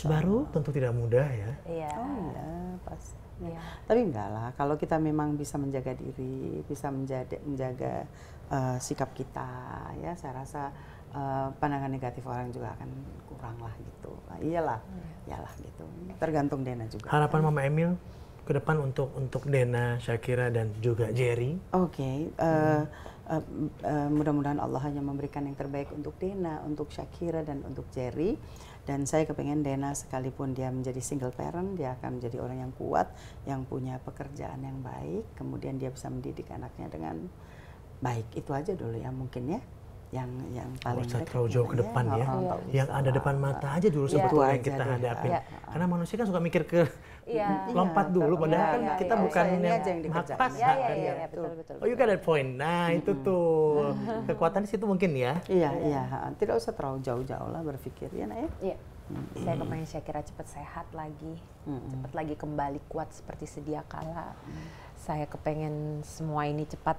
baru tentu tidak mudah ya. Iya. Oh iya, pasti. Ya. Tapi enggak lah, kalau kita memang bisa menjaga diri, bisa menjaga, menjaga uh, sikap kita, ya saya rasa uh, pandangan negatif orang juga akan kurang lah gitu. Nah, iyalah, iya. iyalah gitu. Tergantung Dena juga. Harapan kan? Mama Emil ke depan untuk untuk Dena, Shakira dan juga Jerry. Oke, okay. uh, eh, hmm. Uh, eh, uh, mudah-mudahan Allah hanya memberikan yang terbaik untuk Dena, untuk Shakira dan untuk Jerry dan saya kepengen Dena sekalipun dia menjadi single parent dia akan menjadi orang yang kuat yang punya pekerjaan yang baik kemudian dia bisa mendidik anaknya dengan baik itu aja dulu ya mungkin ya yang yang paling oh, terlalu jauh ke gitu ya. depan ya, ya. Oh, yang ada depan mata aja dulu iya, sebetulnya yang iya, kita iya. hadapi. ya. karena manusia kan suka mikir ke ya. lompat dulu padahal ya, kan ya, kita ya, bukan ya, yang, yang ya, ya, ya, ya, oh you got that point nah -hmm. itu tuh kekuatan di situ mungkin ya iya iya tidak usah terlalu jauh-jauh lah berpikir ya naya ya Mm. Saya kepengen Syakira cepat sehat lagi, mm. cepat lagi kembali kuat seperti sedia kala. Mm. Saya kepengen semua ini cepat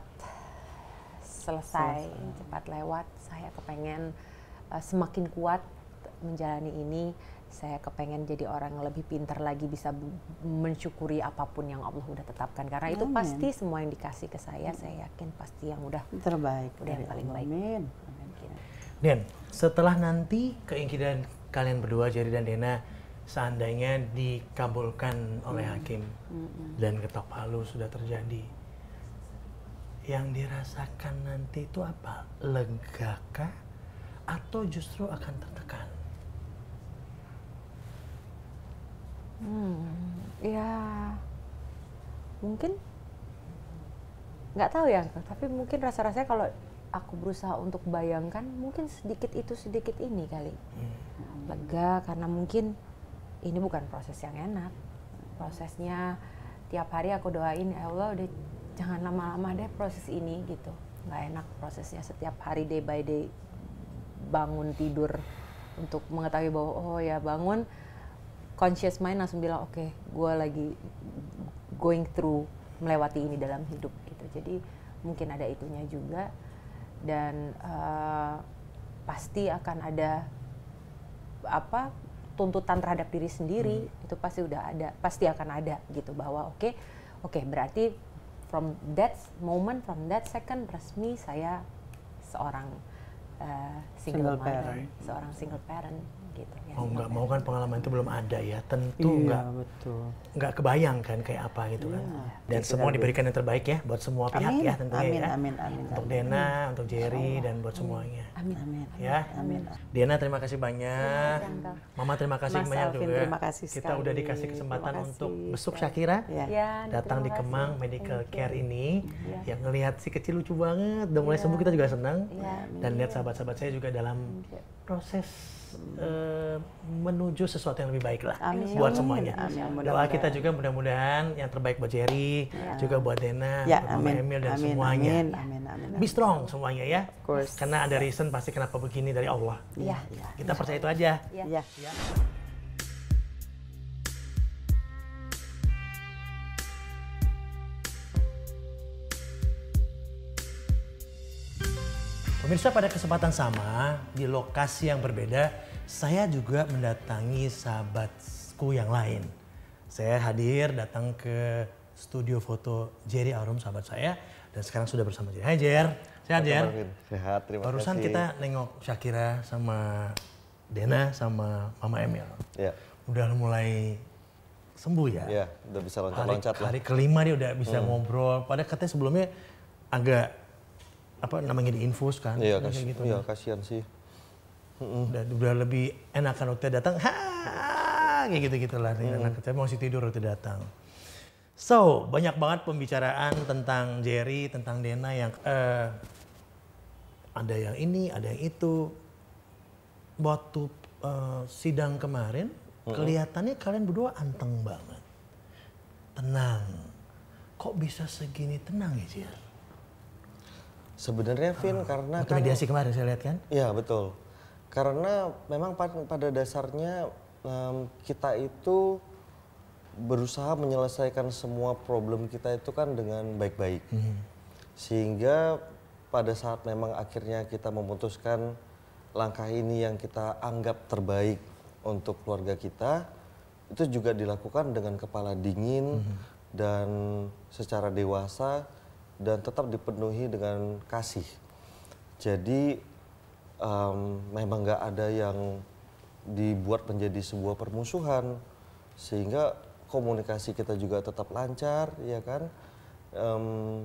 selesai, selesai, cepat lewat. Saya kepengen uh, semakin kuat menjalani ini. Saya kepengen jadi orang yang lebih pintar lagi, bisa mensyukuri apapun yang Allah udah tetapkan. Karena Amin. itu pasti semua yang dikasih ke saya, Amin. saya yakin pasti yang udah terbaik, udah yang ya. paling baik. Amin. Dan setelah nanti keinginan kalian berdua, Jari dan Dena, seandainya dikabulkan oleh hmm. hakim mm -hmm. dan ketok palu sudah terjadi yang dirasakan nanti itu apa? lega kah atau justru akan tertekan? Hmm, ya mungkin nggak tahu ya, tapi mungkin rasa-rasanya kalau aku berusaha untuk bayangkan mungkin sedikit itu sedikit ini kali hmm. lega karena mungkin ini bukan proses yang enak prosesnya tiap hari aku doain ya Allah udah jangan lama-lama deh proses ini gitu nggak enak prosesnya setiap hari day by day bangun tidur untuk mengetahui bahwa oh ya bangun conscious mind langsung bilang oke okay, gue lagi going through melewati ini dalam hidup gitu jadi mungkin ada itunya juga dan uh, pasti akan ada apa tuntutan terhadap diri sendiri hmm. itu pasti udah ada pasti akan ada gitu bahwa oke okay, oke okay, berarti from that moment from that second resmi saya seorang Eh, single, single mother, parent. seorang single parent gitu. Ya, mau nggak mau kan pengalaman itu belum ada ya, tentu iya, nggak iya, nggak kebayang kan kayak apa gitu kan. iya. kan. Dan gitu semua diberikan yang terbaik ya buat semua pihak ya tentunya amin, ya. Amin, amin, untuk amin. Dena, untuk Jerry dan buat semuanya. Amin, amin. Ya, amin. Dena terima kasih banyak. Iya, Mama terima kasih Mas banyak Alvin, juga. Terima kasih sekali. Kita udah dikasih kesempatan untuk besuk Shakira ya. Ya, datang di Kemang Medical Care ini. Ya. Yang ngelihat si kecil lucu banget, udah mulai iya. sembuh kita juga senang. dan lihat sahabat-sahabat saya juga dalam proses eh, menuju sesuatu yang lebih baik lah Amin. buat semuanya. Amin. Doa kita juga mudah-mudahan yang terbaik buat Jerry, ya. juga buat Dena, ya, buat Amin. Emil dan amin. semuanya. Amin. Amin. Amin. Be strong semuanya ya. Karena ada reason pasti kenapa begini dari Allah. Ya. ya. Kita percaya itu aja. Ya. Ya. Pemirsa pada kesempatan sama di lokasi yang berbeda, saya juga mendatangi sahabatku yang lain. Saya hadir datang ke studio foto Jerry Arum sahabat saya dan sekarang sudah bersama Jerry. Hai Jer, sehat Jer? Sehat, terima Barusan kasih. kita nengok Shakira sama Dena sama Mama Emil. Ya. Udah mulai sembuh ya? Iya, udah bisa loncat-loncat hari, Hari kelima dia udah bisa hmm. ngobrol. Padahal katanya sebelumnya agak apa namanya diinfus kan iya kas, gitu iya, kan. kasihan sih udah, udah lebih enakan waktu datang ha kayak gitu gitu lari hmm. anak kecil masih tidur waktu datang so banyak banget pembicaraan tentang Jerry tentang Dena yang uh, ada yang ini ada yang itu waktu uh, sidang kemarin hmm. kelihatannya kalian berdua anteng banget tenang kok bisa segini tenang ya Jerry Sebenarnya Vin uh, karena waktu kan, mediasi kemarin saya lihat kan? Iya betul. Karena memang pada dasarnya um, kita itu berusaha menyelesaikan semua problem kita itu kan dengan baik-baik. Hmm. Sehingga pada saat memang akhirnya kita memutuskan langkah ini yang kita anggap terbaik untuk keluarga kita, itu juga dilakukan dengan kepala dingin hmm. dan secara dewasa dan tetap dipenuhi dengan kasih. Jadi um, memang nggak ada yang dibuat menjadi sebuah permusuhan sehingga komunikasi kita juga tetap lancar ya kan um,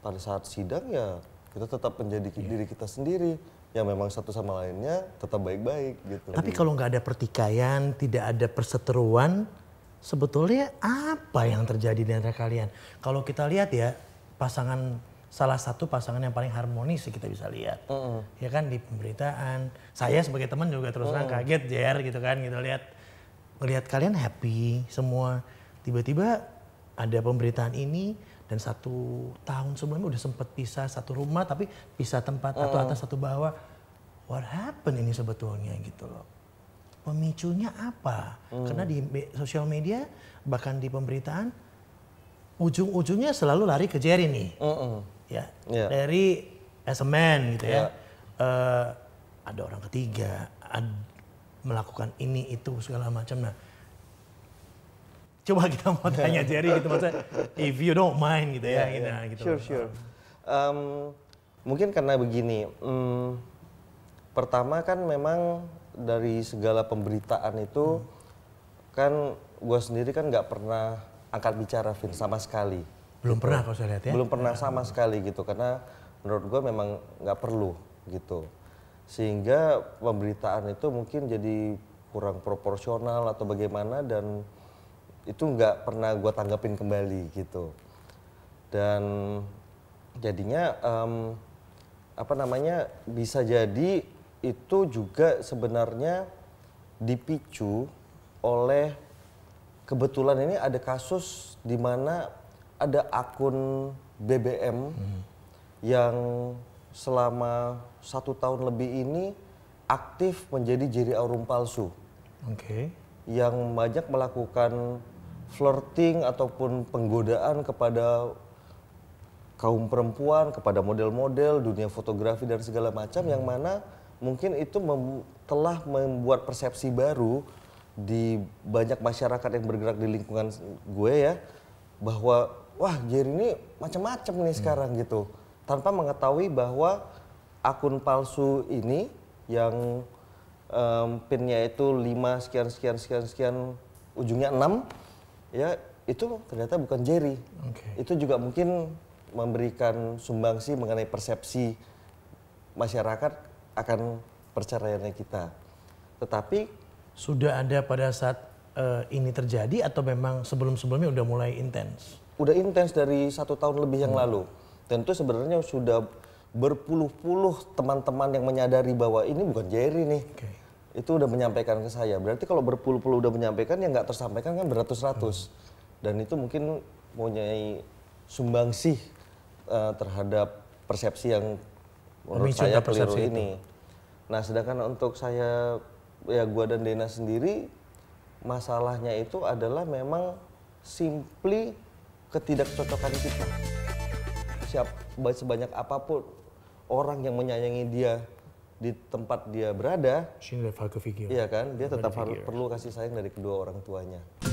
pada saat sidang ya kita tetap menjadi yeah. diri kita sendiri yang memang satu sama lainnya tetap baik-baik gitu. Tapi kalau nggak ada pertikaian, tidak ada perseteruan, sebetulnya apa yang terjadi di antara kalian? Kalau kita lihat ya, pasangan salah satu pasangan yang paling harmonis kita bisa lihat. Mm -hmm. Ya kan di pemberitaan. Saya sebagai teman juga terus terang mm -hmm. kaget JR gitu kan gitu lihat melihat kalian happy semua. Tiba-tiba ada pemberitaan ini dan satu tahun sebelumnya udah sempet pisah satu rumah tapi pisah tempat mm -hmm. satu atas satu bawah. What happened ini sebetulnya gitu loh. Pemicunya apa? Mm. Karena di sosial media bahkan di pemberitaan ujung-ujungnya selalu lari ke Jerry nih. Mm -mm. Ya. Yeah. Dari as a man gitu ya. yeah. ya. Uh, ada orang ketiga ad, melakukan ini itu segala macam. Nah, coba kita mau tanya Jerry gitu maksudnya if you don't mind gitu yeah, ya yeah. Gitu, nah, gitu. Sure, sure. Um, mungkin karena begini, um, pertama kan memang dari segala pemberitaan itu hmm. kan gue sendiri kan nggak pernah angkat bicara Vin sama sekali. Belum gitu. pernah kalau saya lihat ya. Belum pernah sama sekali gitu karena menurut gue memang nggak perlu gitu. Sehingga pemberitaan itu mungkin jadi kurang proporsional atau bagaimana dan itu nggak pernah gue tanggapin kembali gitu. Dan jadinya um, apa namanya bisa jadi itu juga sebenarnya dipicu oleh kebetulan ini ada kasus di mana ada akun BBM hmm. yang selama satu tahun lebih ini aktif menjadi jiri aurum palsu. Oke. Okay. Yang banyak melakukan flirting ataupun penggodaan kepada kaum perempuan, kepada model-model, dunia fotografi dan segala macam hmm. yang mana mungkin itu mem telah membuat persepsi baru di banyak masyarakat yang bergerak di lingkungan gue ya bahwa wah Jerry ini macam-macam nih hmm. sekarang gitu tanpa mengetahui bahwa akun palsu ini yang um, pinnya itu lima sekian sekian sekian sekian ujungnya enam ya itu ternyata bukan Jerry okay. itu juga mungkin memberikan sumbangsi mengenai persepsi masyarakat akan perceraiannya kita tetapi sudah ada pada saat uh, ini terjadi atau memang sebelum-sebelumnya udah mulai intens? Udah intens dari satu tahun lebih yang hmm. lalu. Tentu sebenarnya sudah berpuluh-puluh teman-teman yang menyadari bahwa ini bukan Jerry nih. Okay. Itu udah menyampaikan ke saya. Berarti kalau berpuluh-puluh udah menyampaikan yang nggak tersampaikan kan beratus-ratus. Hmm. Dan itu mungkin mempunyai sumbangsih uh, eh, terhadap persepsi yang menurut Memicu saya keliru persepsi ini. Nah, sedangkan untuk saya ya gua dan Dena sendiri masalahnya itu adalah memang simply ketidakcocokan kita. Siap sebanyak apapun orang yang menyayangi dia di tempat dia berada, She never Iya kan, dia tetap perlu kasih sayang dari kedua orang tuanya.